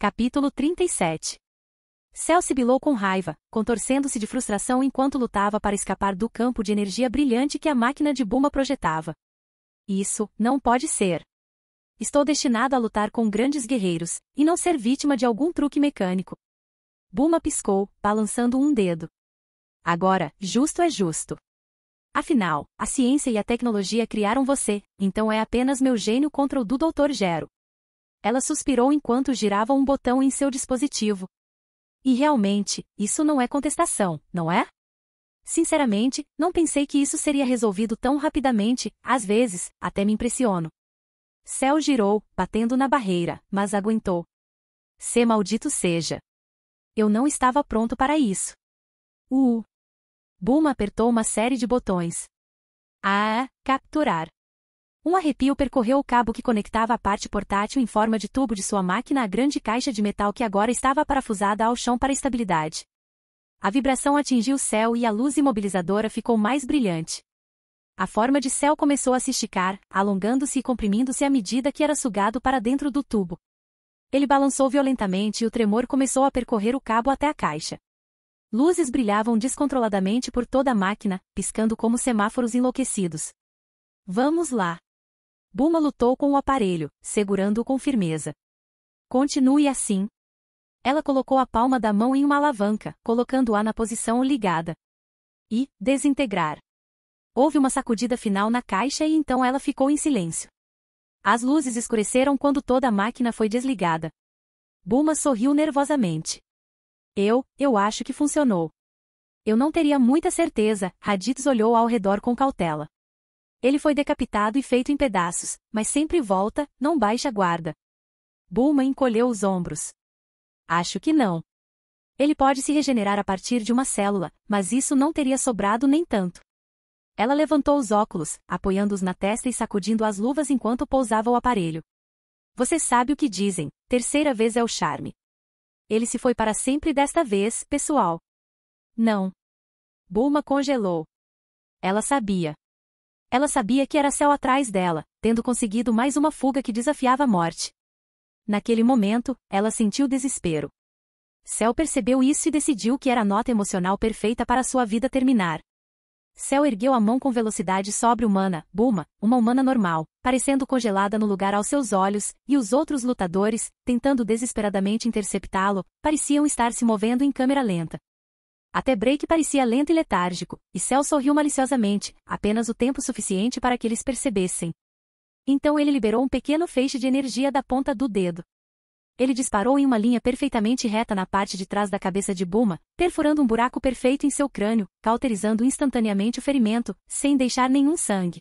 Capítulo 37 Cell sibilou com raiva, contorcendo-se de frustração enquanto lutava para escapar do campo de energia brilhante que a máquina de Buma projetava. Isso, não pode ser. Estou destinado a lutar com grandes guerreiros, e não ser vítima de algum truque mecânico. Buma piscou, balançando um dedo. Agora, justo é justo. Afinal, a ciência e a tecnologia criaram você, então é apenas meu gênio contra o do Dr. Gero. Ela suspirou enquanto girava um botão em seu dispositivo. E realmente, isso não é contestação, não é? Sinceramente, não pensei que isso seria resolvido tão rapidamente, às vezes, até me impressiono. Céu girou, batendo na barreira, mas aguentou. Se maldito seja. Eu não estava pronto para isso. Uh! Buma apertou uma série de botões. Ah, capturar. Um arrepio percorreu o cabo que conectava a parte portátil em forma de tubo de sua máquina à grande caixa de metal que agora estava parafusada ao chão para estabilidade. A vibração atingiu o céu e a luz imobilizadora ficou mais brilhante. A forma de céu começou a se esticar, alongando-se e comprimindo-se à medida que era sugado para dentro do tubo. Ele balançou violentamente e o tremor começou a percorrer o cabo até a caixa. Luzes brilhavam descontroladamente por toda a máquina, piscando como semáforos enlouquecidos. Vamos lá! Buma lutou com o aparelho, segurando-o com firmeza. Continue assim. Ela colocou a palma da mão em uma alavanca, colocando-a na posição ligada. E, desintegrar. Houve uma sacudida final na caixa e então ela ficou em silêncio. As luzes escureceram quando toda a máquina foi desligada. Buma sorriu nervosamente. Eu, eu acho que funcionou. Eu não teria muita certeza, Raditz olhou ao redor com cautela. Ele foi decapitado e feito em pedaços, mas sempre volta, não baixa a guarda. Bulma encolheu os ombros. Acho que não. Ele pode se regenerar a partir de uma célula, mas isso não teria sobrado nem tanto. Ela levantou os óculos, apoiando-os na testa e sacudindo as luvas enquanto pousava o aparelho. Você sabe o que dizem, terceira vez é o charme. Ele se foi para sempre desta vez, pessoal. Não. Bulma congelou. Ela sabia. Ela sabia que era céu atrás dela, tendo conseguido mais uma fuga que desafiava a morte. Naquele momento, ela sentiu desespero. Céu percebeu isso e decidiu que era a nota emocional perfeita para sua vida terminar. Céu ergueu a mão com velocidade sobre-humana, Buma, uma humana normal, parecendo congelada no lugar aos seus olhos, e os outros lutadores, tentando desesperadamente interceptá-lo, pareciam estar se movendo em câmera lenta, até Break parecia lento e letárgico, e Cell sorriu maliciosamente, apenas o tempo suficiente para que eles percebessem. Então ele liberou um pequeno feixe de energia da ponta do dedo. Ele disparou em uma linha perfeitamente reta na parte de trás da cabeça de Buma, perfurando um buraco perfeito em seu crânio, cauterizando instantaneamente o ferimento, sem deixar nenhum sangue.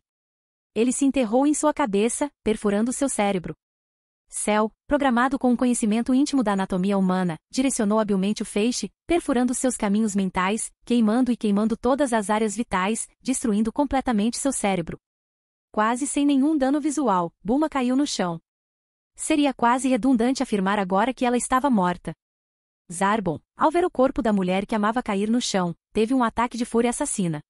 Ele se enterrou em sua cabeça, perfurando seu cérebro, Cell, programado com um conhecimento íntimo da anatomia humana, direcionou habilmente o feixe, perfurando seus caminhos mentais, queimando e queimando todas as áreas vitais, destruindo completamente seu cérebro. Quase sem nenhum dano visual, Buma caiu no chão. Seria quase redundante afirmar agora que ela estava morta. Zarbon, ao ver o corpo da mulher que amava cair no chão, teve um ataque de fúria assassina.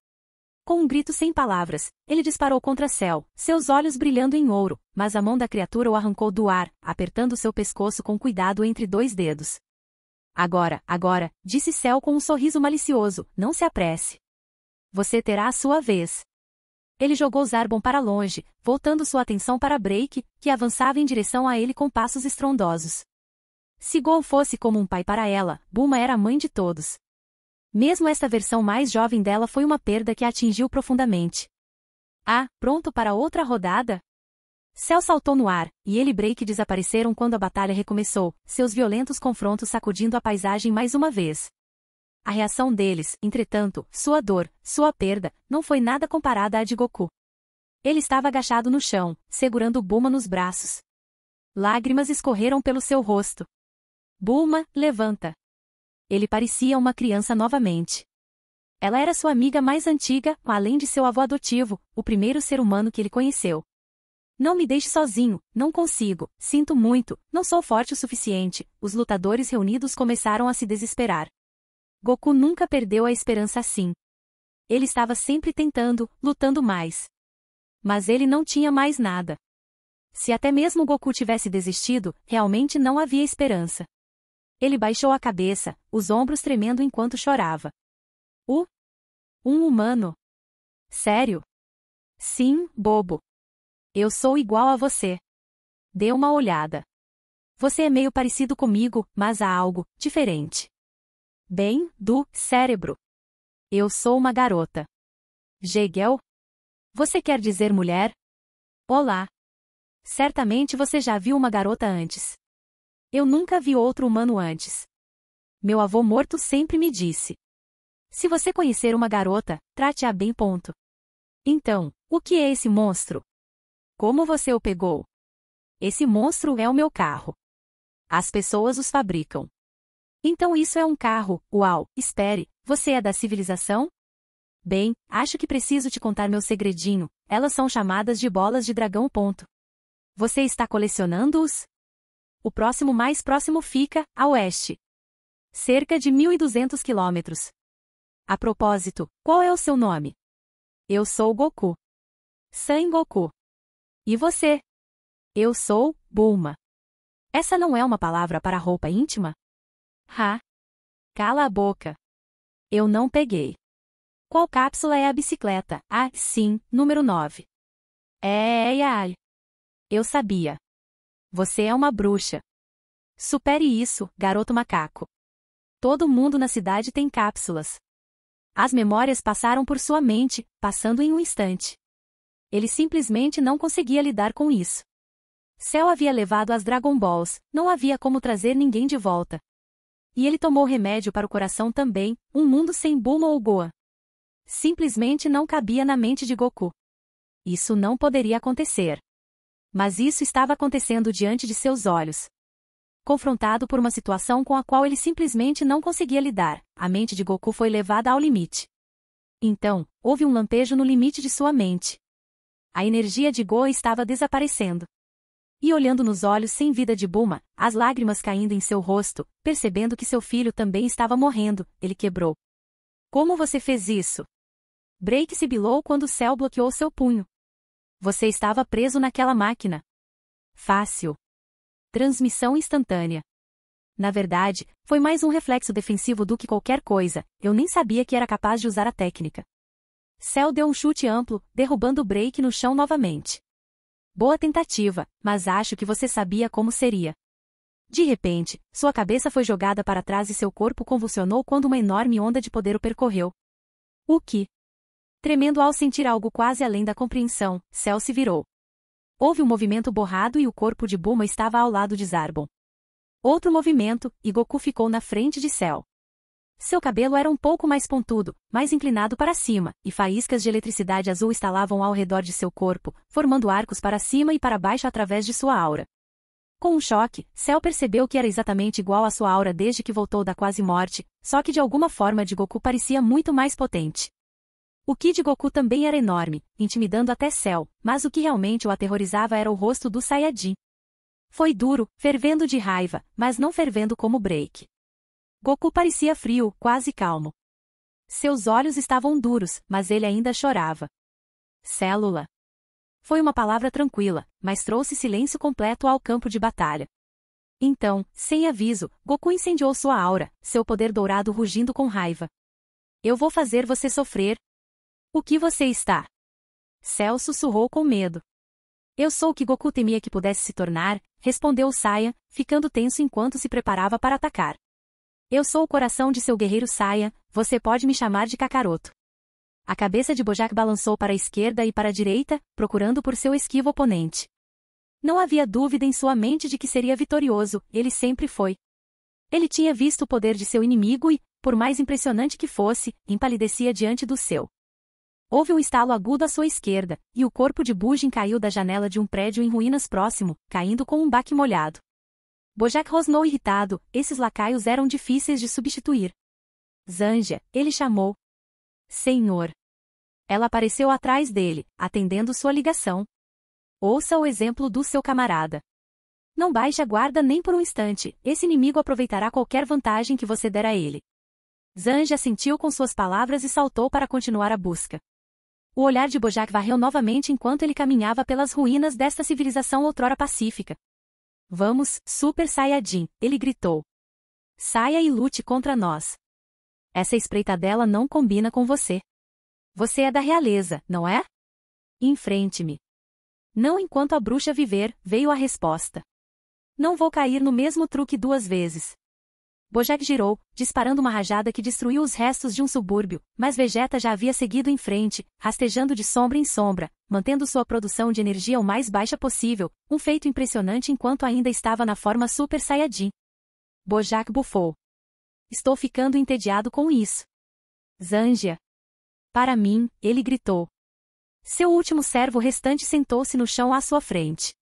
Com um grito sem palavras, ele disparou contra Cell, seus olhos brilhando em ouro, mas a mão da criatura o arrancou do ar, apertando seu pescoço com cuidado entre dois dedos. Agora, agora, disse Cell com um sorriso malicioso, não se apresse. Você terá a sua vez. Ele jogou Zarbon para longe, voltando sua atenção para Break, que avançava em direção a ele com passos estrondosos. Se Gol fosse como um pai para ela, Buma era a mãe de todos. Mesmo esta versão mais jovem dela foi uma perda que a atingiu profundamente. Ah, pronto para outra rodada? Cell saltou no ar, e ele e Break desapareceram quando a batalha recomeçou, seus violentos confrontos sacudindo a paisagem mais uma vez. A reação deles, entretanto, sua dor, sua perda, não foi nada comparada à de Goku. Ele estava agachado no chão, segurando Bulma nos braços. Lágrimas escorreram pelo seu rosto. Bulma, levanta. Ele parecia uma criança novamente. Ela era sua amiga mais antiga, além de seu avô adotivo, o primeiro ser humano que ele conheceu. Não me deixe sozinho, não consigo, sinto muito, não sou forte o suficiente. Os lutadores reunidos começaram a se desesperar. Goku nunca perdeu a esperança assim. Ele estava sempre tentando, lutando mais. Mas ele não tinha mais nada. Se até mesmo Goku tivesse desistido, realmente não havia esperança. Ele baixou a cabeça, os ombros tremendo enquanto chorava. O? Um humano? Sério? Sim, bobo. Eu sou igual a você. Dê uma olhada. Você é meio parecido comigo, mas há algo diferente. Bem, do cérebro. Eu sou uma garota. Jegel? Você quer dizer mulher? Olá. Certamente você já viu uma garota antes. Eu nunca vi outro humano antes. Meu avô morto sempre me disse. Se você conhecer uma garota, trate-a bem ponto. Então, o que é esse monstro? Como você o pegou? Esse monstro é o meu carro. As pessoas os fabricam. Então isso é um carro, uau, espere, você é da civilização? Bem, acho que preciso te contar meu segredinho, elas são chamadas de bolas de dragão ponto. Você está colecionando-os? o próximo mais próximo fica, a oeste. Cerca de 1.200 quilômetros. A propósito, qual é o seu nome? Eu sou Goku. San Goku. E você? Eu sou Bulma. Essa não é uma palavra para roupa íntima? Ha! Cala a boca. Eu não peguei. Qual cápsula é a bicicleta? Ah, sim, número 9. É, ai, é, é, ai. Eu sabia. Você é uma bruxa. Supere isso, garoto macaco. Todo mundo na cidade tem cápsulas. As memórias passaram por sua mente, passando em um instante. Ele simplesmente não conseguia lidar com isso. Cell havia levado as Dragon Balls, não havia como trazer ninguém de volta. E ele tomou remédio para o coração também, um mundo sem Bulma ou Goa. Simplesmente não cabia na mente de Goku. Isso não poderia acontecer. Mas isso estava acontecendo diante de seus olhos. Confrontado por uma situação com a qual ele simplesmente não conseguia lidar, a mente de Goku foi levada ao limite. Então, houve um lampejo no limite de sua mente. A energia de Goa estava desaparecendo. E olhando nos olhos sem vida de Buma, as lágrimas caindo em seu rosto, percebendo que seu filho também estava morrendo, ele quebrou. Como você fez isso? Break sibilou quando o céu bloqueou seu punho. Você estava preso naquela máquina. Fácil. Transmissão instantânea. Na verdade, foi mais um reflexo defensivo do que qualquer coisa, eu nem sabia que era capaz de usar a técnica. Cell deu um chute amplo, derrubando o break no chão novamente. Boa tentativa, mas acho que você sabia como seria. De repente, sua cabeça foi jogada para trás e seu corpo convulsionou quando uma enorme onda de poder o percorreu. O que? Tremendo ao sentir algo quase além da compreensão, Cell se virou. Houve um movimento borrado e o corpo de Buma estava ao lado de Zarbon. Outro movimento, e Goku ficou na frente de Cell. Seu cabelo era um pouco mais pontudo, mais inclinado para cima, e faíscas de eletricidade azul estalavam ao redor de seu corpo, formando arcos para cima e para baixo através de sua aura. Com um choque, Cell percebeu que era exatamente igual à sua aura desde que voltou da quase morte, só que de alguma forma de Goku parecia muito mais potente. O Kid Goku também era enorme, intimidando até Cell, mas o que realmente o aterrorizava era o rosto do Saiyajin. Foi duro, fervendo de raiva, mas não fervendo como Break. Goku parecia frio, quase calmo. Seus olhos estavam duros, mas ele ainda chorava. Célula. Foi uma palavra tranquila, mas trouxe silêncio completo ao campo de batalha. Então, sem aviso, Goku incendiou sua aura, seu poder dourado rugindo com raiva. Eu vou fazer você sofrer, o que você está? Cell sussurrou com medo. Eu sou o que Goku temia que pudesse se tornar, respondeu Saia, ficando tenso enquanto se preparava para atacar. Eu sou o coração de seu guerreiro Saia, você pode me chamar de Kakaroto. A cabeça de Bojack balançou para a esquerda e para a direita, procurando por seu esquivo oponente. Não havia dúvida em sua mente de que seria vitorioso, ele sempre foi. Ele tinha visto o poder de seu inimigo e, por mais impressionante que fosse, empalidecia diante do seu. Houve um estalo agudo à sua esquerda, e o corpo de Bugin caiu da janela de um prédio em ruínas próximo, caindo com um baque molhado. Bojack rosnou irritado, esses lacaios eram difíceis de substituir. Zanja, ele chamou. Senhor. Ela apareceu atrás dele, atendendo sua ligação. Ouça o exemplo do seu camarada. Não baixe a guarda nem por um instante, esse inimigo aproveitará qualquer vantagem que você der a ele. Zanja sentiu com suas palavras e saltou para continuar a busca. O olhar de Bojack varreu novamente enquanto ele caminhava pelas ruínas desta civilização outrora pacífica. Vamos, Super Saiyajin, ele gritou. Saia e lute contra nós. Essa espreitadela não combina com você. Você é da realeza, não é? Enfrente-me. Não enquanto a bruxa viver, veio a resposta. Não vou cair no mesmo truque duas vezes. Bojack girou, disparando uma rajada que destruiu os restos de um subúrbio, mas Vegeta já havia seguido em frente, rastejando de sombra em sombra, mantendo sua produção de energia o mais baixa possível, um feito impressionante enquanto ainda estava na forma Super Saiyajin. Bojack bufou. Estou ficando entediado com isso. Zangia. Para mim, ele gritou. Seu último servo restante sentou-se no chão à sua frente.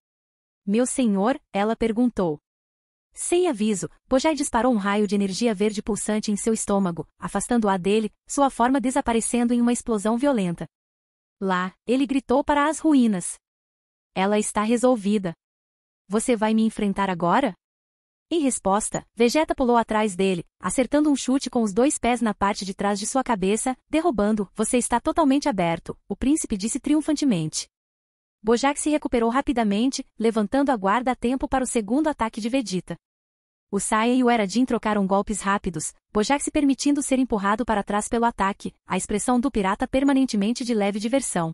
Meu senhor, ela perguntou. Sem aviso, Pojai disparou um raio de energia verde pulsante em seu estômago, afastando-a dele, sua forma desaparecendo em uma explosão violenta. Lá, ele gritou para as ruínas. Ela está resolvida. Você vai me enfrentar agora? Em resposta, Vegeta pulou atrás dele, acertando um chute com os dois pés na parte de trás de sua cabeça, derrubando, você está totalmente aberto, o príncipe disse triunfantemente. Bojack se recuperou rapidamente, levantando a guarda a tempo para o segundo ataque de Vegeta. O Saiyan e o Eradin trocaram golpes rápidos, Bojack se permitindo ser empurrado para trás pelo ataque, a expressão do pirata permanentemente de leve diversão.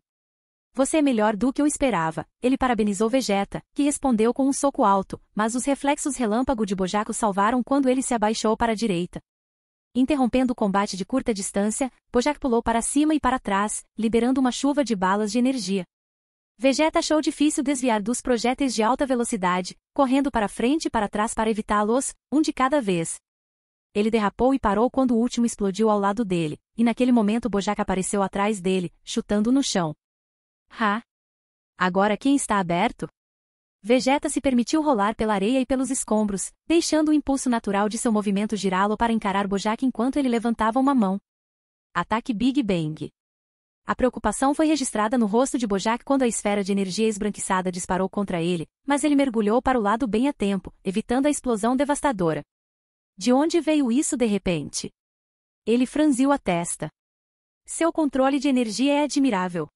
Você é melhor do que eu esperava, ele parabenizou Vegeta, que respondeu com um soco alto, mas os reflexos relâmpago de Bojack o salvaram quando ele se abaixou para a direita. Interrompendo o combate de curta distância, Bojack pulou para cima e para trás, liberando uma chuva de balas de energia. Vegeta achou difícil desviar dos projéteis de alta velocidade, correndo para frente e para trás para evitá-los, um de cada vez. Ele derrapou e parou quando o último explodiu ao lado dele, e naquele momento Bojack apareceu atrás dele, chutando no chão. Ha! Agora quem está aberto? Vegeta se permitiu rolar pela areia e pelos escombros, deixando o impulso natural de seu movimento girá-lo para encarar Bojack enquanto ele levantava uma mão. Ataque Big Bang a preocupação foi registrada no rosto de Bojack quando a esfera de energia esbranquiçada disparou contra ele, mas ele mergulhou para o lado bem a tempo, evitando a explosão devastadora. De onde veio isso de repente? Ele franziu a testa. Seu controle de energia é admirável.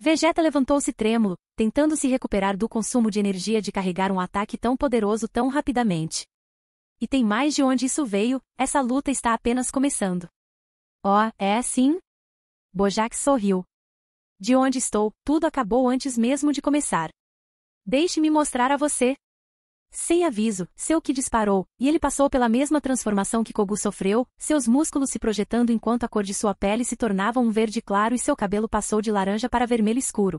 Vegeta levantou-se trêmulo, tentando se recuperar do consumo de energia de carregar um ataque tão poderoso tão rapidamente. E tem mais de onde isso veio, essa luta está apenas começando. Oh, é assim? Bojack sorriu. De onde estou, tudo acabou antes mesmo de começar. Deixe-me mostrar a você. Sem aviso, seu que disparou, e ele passou pela mesma transformação que Kogu sofreu, seus músculos se projetando enquanto a cor de sua pele se tornava um verde claro e seu cabelo passou de laranja para vermelho escuro.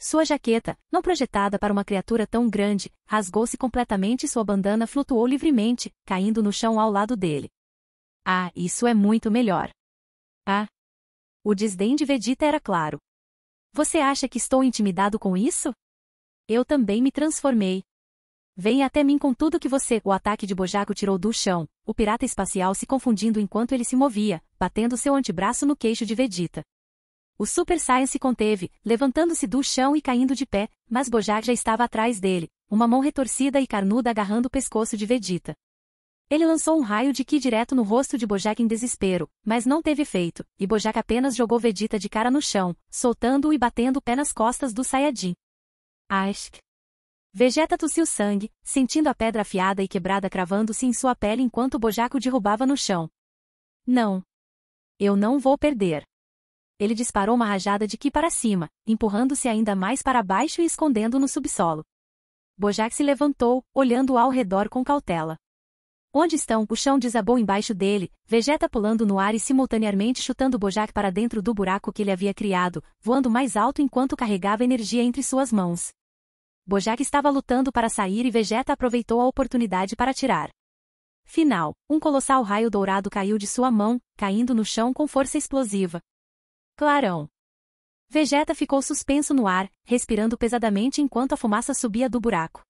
Sua jaqueta, não projetada para uma criatura tão grande, rasgou-se completamente e sua bandana flutuou livremente, caindo no chão ao lado dele. Ah, isso é muito melhor. Ah, o desdém de Vegeta era claro. Você acha que estou intimidado com isso? Eu também me transformei. Venha até mim com tudo que você. O ataque de Bojaco tirou do chão, o pirata espacial se confundindo enquanto ele se movia, batendo seu antebraço no queixo de Vegeta. O Super Saiyan se conteve, levantando-se do chão e caindo de pé, mas Bojack já estava atrás dele, uma mão retorcida e carnuda agarrando o pescoço de Vegeta. Ele lançou um raio de Ki direto no rosto de Bojack em desespero, mas não teve efeito, e Bojack apenas jogou Vegeta de cara no chão, soltando-o e batendo o pé nas costas do Saiyajin. Ask. Vegeta tossiu sangue, sentindo a pedra afiada e quebrada cravando-se em sua pele enquanto Bojack o derrubava no chão. Não. Eu não vou perder. Ele disparou uma rajada de Ki para cima, empurrando-se ainda mais para baixo e escondendo no subsolo. Bojack se levantou, olhando ao redor com cautela. Onde estão? O chão desabou embaixo dele, Vegeta pulando no ar e simultaneamente chutando Bojack para dentro do buraco que ele havia criado, voando mais alto enquanto carregava energia entre suas mãos. Bojack estava lutando para sair e Vegeta aproveitou a oportunidade para atirar. Final, um colossal raio dourado caiu de sua mão, caindo no chão com força explosiva. Clarão. Vegeta ficou suspenso no ar, respirando pesadamente enquanto a fumaça subia do buraco.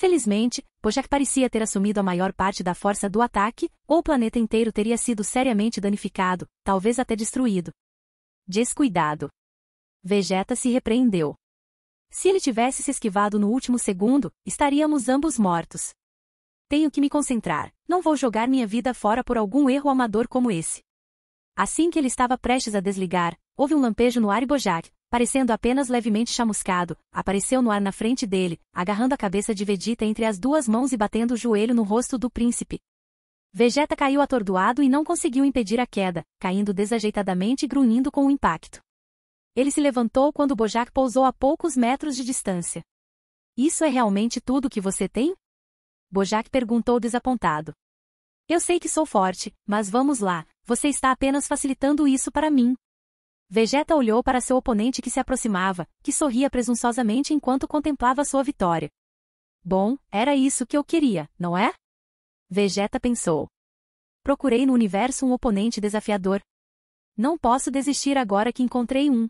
Felizmente, Bojack parecia ter assumido a maior parte da força do ataque, ou o planeta inteiro teria sido seriamente danificado, talvez até destruído. Descuidado. Vegeta se repreendeu. Se ele tivesse se esquivado no último segundo, estaríamos ambos mortos. Tenho que me concentrar, não vou jogar minha vida fora por algum erro amador como esse. Assim que ele estava prestes a desligar, houve um lampejo no ar e Bojack, parecendo apenas levemente chamuscado, apareceu no ar na frente dele, agarrando a cabeça de Vegeta entre as duas mãos e batendo o joelho no rosto do príncipe. Vegeta caiu atordoado e não conseguiu impedir a queda, caindo desajeitadamente e grunhindo com o impacto. Ele se levantou quando Bojack pousou a poucos metros de distância. Isso é realmente tudo que você tem? Bojack perguntou desapontado. Eu sei que sou forte, mas vamos lá, você está apenas facilitando isso para mim, Vegeta olhou para seu oponente que se aproximava, que sorria presunçosamente enquanto contemplava sua vitória. Bom, era isso que eu queria, não é? Vegeta pensou. Procurei no universo um oponente desafiador. Não posso desistir agora que encontrei um.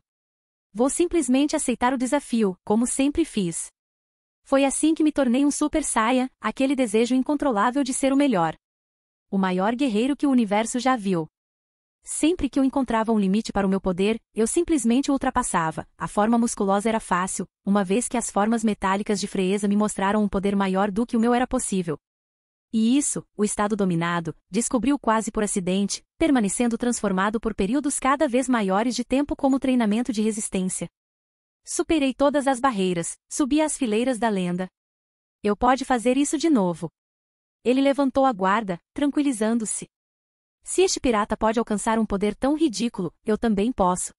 Vou simplesmente aceitar o desafio, como sempre fiz. Foi assim que me tornei um Super Saiyan, aquele desejo incontrolável de ser o melhor. O maior guerreiro que o universo já viu. Sempre que eu encontrava um limite para o meu poder, eu simplesmente o ultrapassava. A forma musculosa era fácil, uma vez que as formas metálicas de frieza me mostraram um poder maior do que o meu era possível. E isso, o estado dominado, descobriu quase por acidente, permanecendo transformado por períodos cada vez maiores de tempo como treinamento de resistência. Superei todas as barreiras, subi as fileiras da lenda. Eu pode fazer isso de novo. Ele levantou a guarda, tranquilizando-se. Se este pirata pode alcançar um poder tão ridículo, eu também posso.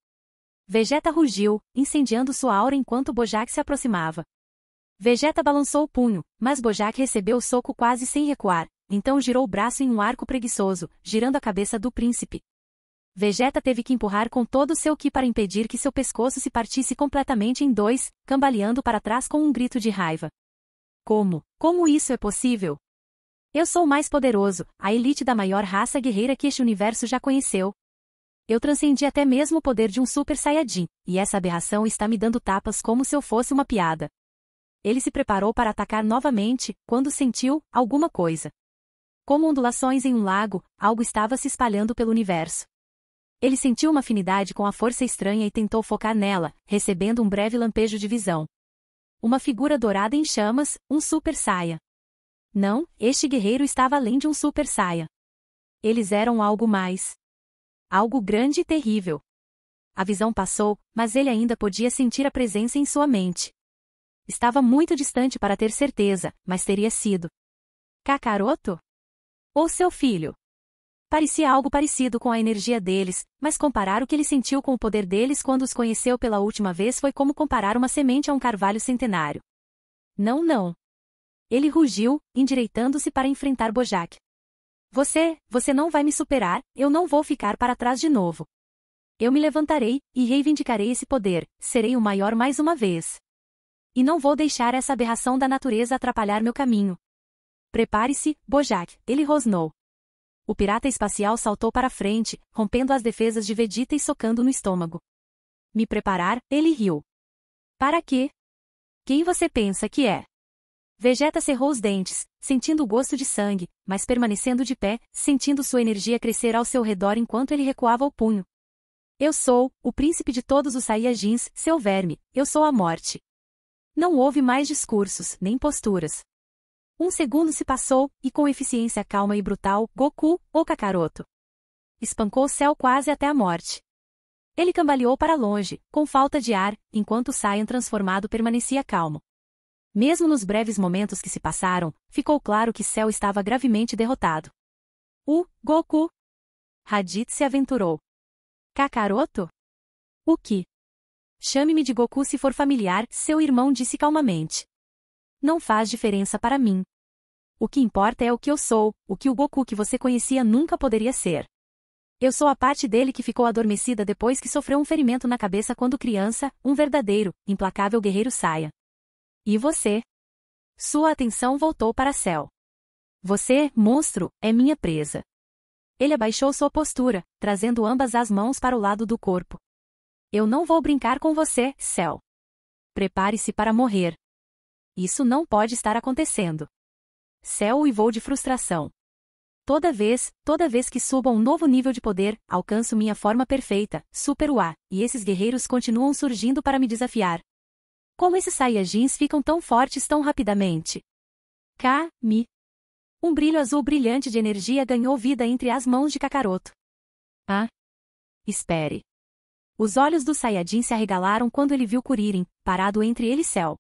Vegeta rugiu, incendiando sua aura enquanto Bojack se aproximava. Vegeta balançou o punho, mas Bojack recebeu o soco quase sem recuar, então girou o braço em um arco preguiçoso, girando a cabeça do príncipe. Vegeta teve que empurrar com todo o seu ki para impedir que seu pescoço se partisse completamente em dois, cambaleando para trás com um grito de raiva. Como? Como isso é possível? Eu sou o mais poderoso, a elite da maior raça guerreira que este universo já conheceu. Eu transcendi até mesmo o poder de um super saiyajin, e essa aberração está me dando tapas como se eu fosse uma piada. Ele se preparou para atacar novamente, quando sentiu alguma coisa. Como ondulações em um lago, algo estava se espalhando pelo universo. Ele sentiu uma afinidade com a força estranha e tentou focar nela, recebendo um breve lampejo de visão. Uma figura dourada em chamas, um super saia. Não, este guerreiro estava além de um super Saiyan. Eles eram algo mais. Algo grande e terrível. A visão passou, mas ele ainda podia sentir a presença em sua mente. Estava muito distante para ter certeza, mas teria sido. Kakaroto? Ou seu filho? Parecia algo parecido com a energia deles, mas comparar o que ele sentiu com o poder deles quando os conheceu pela última vez foi como comparar uma semente a um carvalho centenário. Não, não. Ele rugiu, endireitando-se para enfrentar Bojack. Você, você não vai me superar, eu não vou ficar para trás de novo. Eu me levantarei, e reivindicarei esse poder, serei o maior mais uma vez. E não vou deixar essa aberração da natureza atrapalhar meu caminho. Prepare-se, Bojack, ele rosnou. O pirata espacial saltou para frente, rompendo as defesas de Vegeta e socando no estômago. Me preparar, ele riu. Para quê? Quem você pensa que é? Vegeta cerrou os dentes, sentindo o gosto de sangue, mas permanecendo de pé, sentindo sua energia crescer ao seu redor enquanto ele recuava o punho. Eu sou, o príncipe de todos os Saiyajins, seu verme, eu sou a morte. Não houve mais discursos, nem posturas. Um segundo se passou, e com eficiência calma e brutal, Goku, ou Kakaroto. Espancou o céu quase até a morte. Ele cambaleou para longe, com falta de ar, enquanto Saiyan transformado permanecia calmo. Mesmo nos breves momentos que se passaram, ficou claro que Cell estava gravemente derrotado. O Goku! Raditz se aventurou. Kakaroto? O que? Chame-me de Goku se for familiar, seu irmão disse calmamente. Não faz diferença para mim. O que importa é o que eu sou, o que o Goku que você conhecia nunca poderia ser. Eu sou a parte dele que ficou adormecida depois que sofreu um ferimento na cabeça quando criança, um verdadeiro, implacável guerreiro saia. E você? Sua atenção voltou para céu. Você, monstro, é minha presa. Ele abaixou sua postura, trazendo ambas as mãos para o lado do corpo. Eu não vou brincar com você, céu. Prepare-se para morrer. Isso não pode estar acontecendo. e uivou de frustração. Toda vez, toda vez que subo a um novo nível de poder, alcanço minha forma perfeita, super a e esses guerreiros continuam surgindo para me desafiar, como esses Saiyajins ficam tão fortes tão rapidamente? Kami. Um brilho azul brilhante de energia ganhou vida entre as mãos de Kakaroto. Ah! Espere. Os olhos do Saiyajin se arregalaram quando ele viu Kuririn, parado entre ele e céu.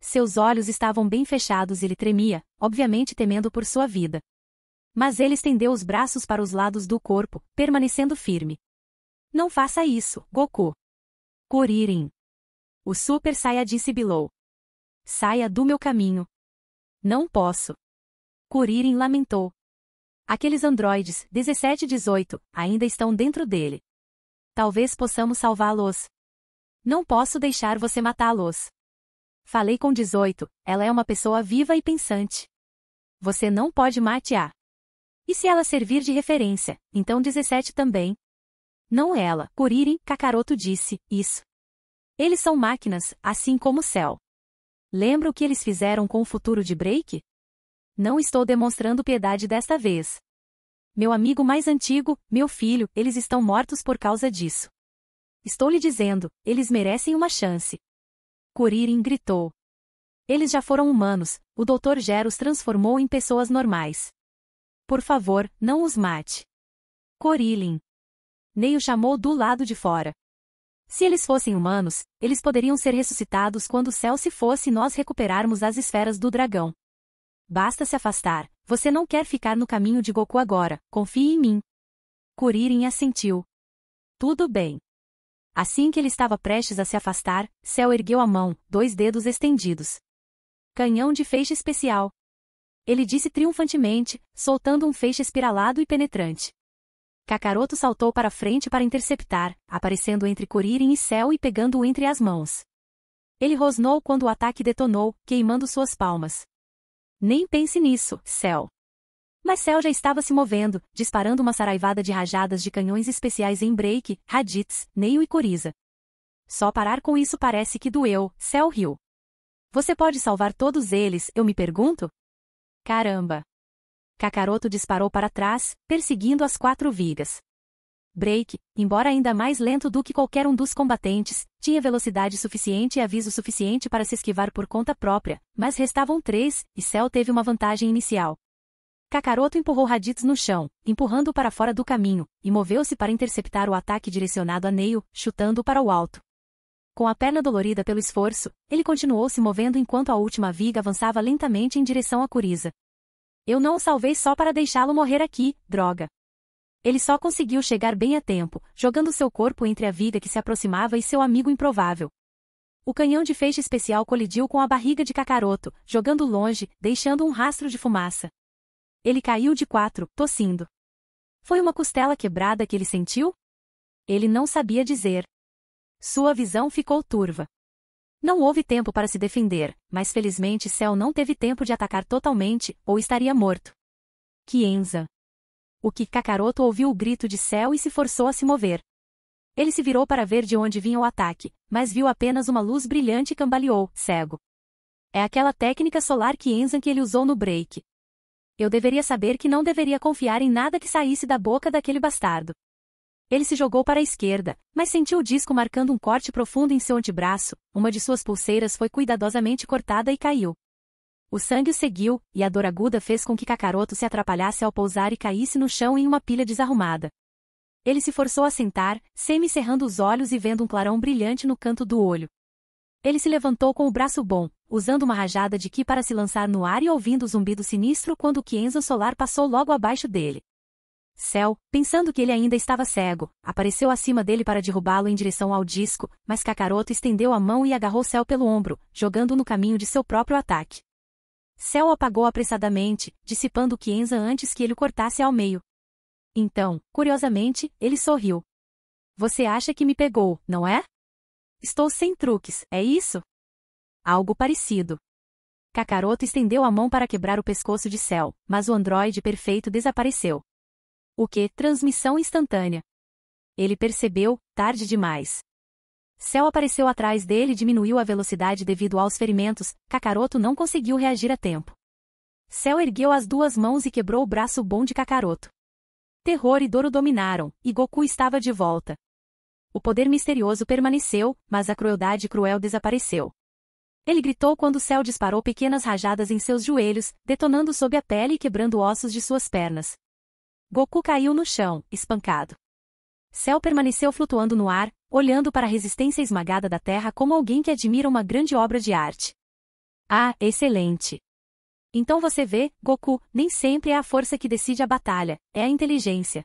Seus olhos estavam bem fechados e ele tremia, obviamente temendo por sua vida. Mas ele estendeu os braços para os lados do corpo, permanecendo firme. Não faça isso, Goku. Kuririn. O Super Saiyajin sibilou. Saia do meu caminho. Não posso. Kuririn lamentou. Aqueles androides, 17 e 18, ainda estão dentro dele. Talvez possamos salvá-los. Não posso deixar você matá-los. Falei com 18, ela é uma pessoa viva e pensante. Você não pode matear. E se ela servir de referência, então 17 também. Não ela, Kuririn, Kakaroto disse, isso. Eles são máquinas, assim como o céu. Lembra o que eles fizeram com o futuro de Break? Não estou demonstrando piedade desta vez. Meu amigo mais antigo, meu filho, eles estão mortos por causa disso. Estou lhe dizendo, eles merecem uma chance. Kuririn gritou. Eles já foram humanos, o Dr. os transformou em pessoas normais. Por favor, não os mate. Corilin. Neil chamou do lado de fora. Se eles fossem humanos, eles poderiam ser ressuscitados quando o céu se fosse e nós recuperarmos as esferas do dragão. Basta se afastar, você não quer ficar no caminho de Goku agora, confie em mim. Kuririn assentiu. Tudo bem. Assim que ele estava prestes a se afastar, Céu ergueu a mão, dois dedos estendidos. Canhão de feixe especial. Ele disse triunfantemente, soltando um feixe espiralado e penetrante. Kakaroto saltou para frente para interceptar, aparecendo entre Coririn e Cell e pegando-o entre as mãos. Ele rosnou quando o ataque detonou, queimando suas palmas. Nem pense nisso, Cell. Mas Cell já estava se movendo, disparando uma saraivada de rajadas de canhões especiais em Break, Raditz, Neio e Coriza. Só parar com isso parece que doeu, Cell riu. Você pode salvar todos eles, eu me pergunto? Caramba! Kakaroto disparou para trás, perseguindo as quatro vigas. Break, embora ainda mais lento do que qualquer um dos combatentes, tinha velocidade suficiente e aviso suficiente para se esquivar por conta própria, mas restavam três, e Cell teve uma vantagem inicial. Kakaroto empurrou Raditz no chão, empurrando-o para fora do caminho, e moveu-se para interceptar o ataque direcionado a Neio, chutando-o para o alto. Com a perna dolorida pelo esforço, ele continuou se movendo enquanto a última viga avançava lentamente em direção a Curiza, eu não o salvei só para deixá-lo morrer aqui, droga. Ele só conseguiu chegar bem a tempo, jogando seu corpo entre a vida que se aproximava e seu amigo improvável. O canhão de feixe especial colidiu com a barriga de Kakaroto, jogando longe, deixando um rastro de fumaça. Ele caiu de quatro, tossindo. Foi uma costela quebrada que ele sentiu? Ele não sabia dizer. Sua visão ficou turva. Não houve tempo para se defender, mas felizmente Cell não teve tempo de atacar totalmente, ou estaria morto. Kienza. O que Kakaroto ouviu o grito de Cell e se forçou a se mover. Ele se virou para ver de onde vinha o ataque, mas viu apenas uma luz brilhante e cambaleou, cego. É aquela técnica solar Kienzan que ele usou no break. Eu deveria saber que não deveria confiar em nada que saísse da boca daquele bastardo. Ele se jogou para a esquerda, mas sentiu o disco marcando um corte profundo em seu antebraço, uma de suas pulseiras foi cuidadosamente cortada e caiu. O sangue o seguiu, e a dor aguda fez com que Kakaroto se atrapalhasse ao pousar e caísse no chão em uma pilha desarrumada. Ele se forçou a sentar, semicerrando os olhos e vendo um clarão brilhante no canto do olho. Ele se levantou com o braço bom, usando uma rajada de ki para se lançar no ar e ouvindo o zumbido sinistro quando o Kienzo Solar passou logo abaixo dele. Céu, pensando que ele ainda estava cego, apareceu acima dele para derrubá-lo em direção ao disco, mas Kakaroto estendeu a mão e agarrou Céu pelo ombro, jogando-o no caminho de seu próprio ataque. Céu apagou apressadamente, dissipando Kienza antes que ele o cortasse ao meio. Então, curiosamente, ele sorriu. Você acha que me pegou, não é? Estou sem truques, é isso? Algo parecido. Kakaroto estendeu a mão para quebrar o pescoço de Céu, mas o androide perfeito desapareceu. O que? Transmissão instantânea. Ele percebeu, tarde demais. Céu apareceu atrás dele e diminuiu a velocidade devido aos ferimentos, Kakaroto não conseguiu reagir a tempo. Céu ergueu as duas mãos e quebrou o braço bom de Kakaroto. Terror e dor o dominaram, e Goku estava de volta. O poder misterioso permaneceu, mas a crueldade cruel desapareceu. Ele gritou quando Cell céu disparou pequenas rajadas em seus joelhos, detonando sob a pele e quebrando ossos de suas pernas. Goku caiu no chão, espancado. Cell permaneceu flutuando no ar, olhando para a resistência esmagada da Terra como alguém que admira uma grande obra de arte. Ah, excelente! Então você vê, Goku, nem sempre é a força que decide a batalha, é a inteligência.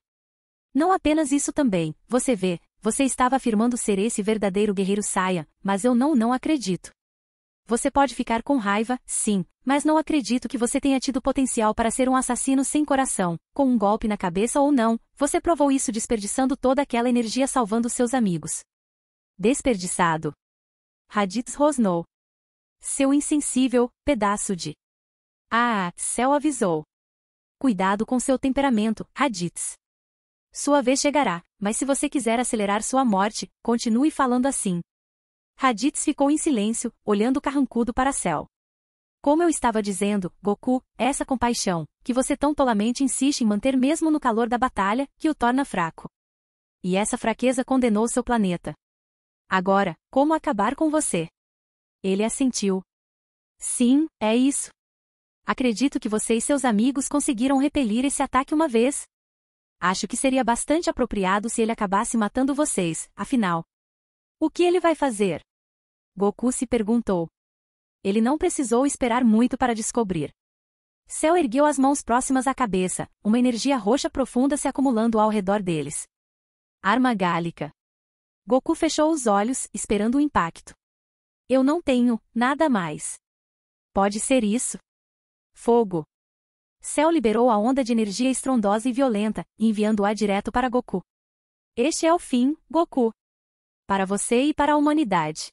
Não apenas isso também, você vê, você estava afirmando ser esse verdadeiro guerreiro Saia, mas eu não não acredito. Você pode ficar com raiva, sim, mas não acredito que você tenha tido potencial para ser um assassino sem coração. Com um golpe na cabeça ou não, você provou isso desperdiçando toda aquela energia salvando seus amigos. Desperdiçado. Raditz rosnou. Seu insensível, pedaço de. Ah, céu avisou. Cuidado com seu temperamento, Raditz. Sua vez chegará, mas se você quiser acelerar sua morte, continue falando assim, Raditz ficou em silêncio, olhando carrancudo para Cell. Como eu estava dizendo, Goku, essa compaixão, que você tão tolamente insiste em manter mesmo no calor da batalha, que o torna fraco. E essa fraqueza condenou seu planeta. Agora, como acabar com você? Ele assentiu. Sim, é isso. Acredito que você e seus amigos conseguiram repelir esse ataque uma vez. Acho que seria bastante apropriado se ele acabasse matando vocês, afinal, o que ele vai fazer? Goku se perguntou. Ele não precisou esperar muito para descobrir. Cell ergueu as mãos próximas à cabeça, uma energia roxa profunda se acumulando ao redor deles. Arma gálica. Goku fechou os olhos, esperando o impacto. Eu não tenho nada mais. Pode ser isso. Fogo. Cell liberou a onda de energia estrondosa e violenta, enviando-a direto para Goku. Este é o fim, Goku para você e para a humanidade.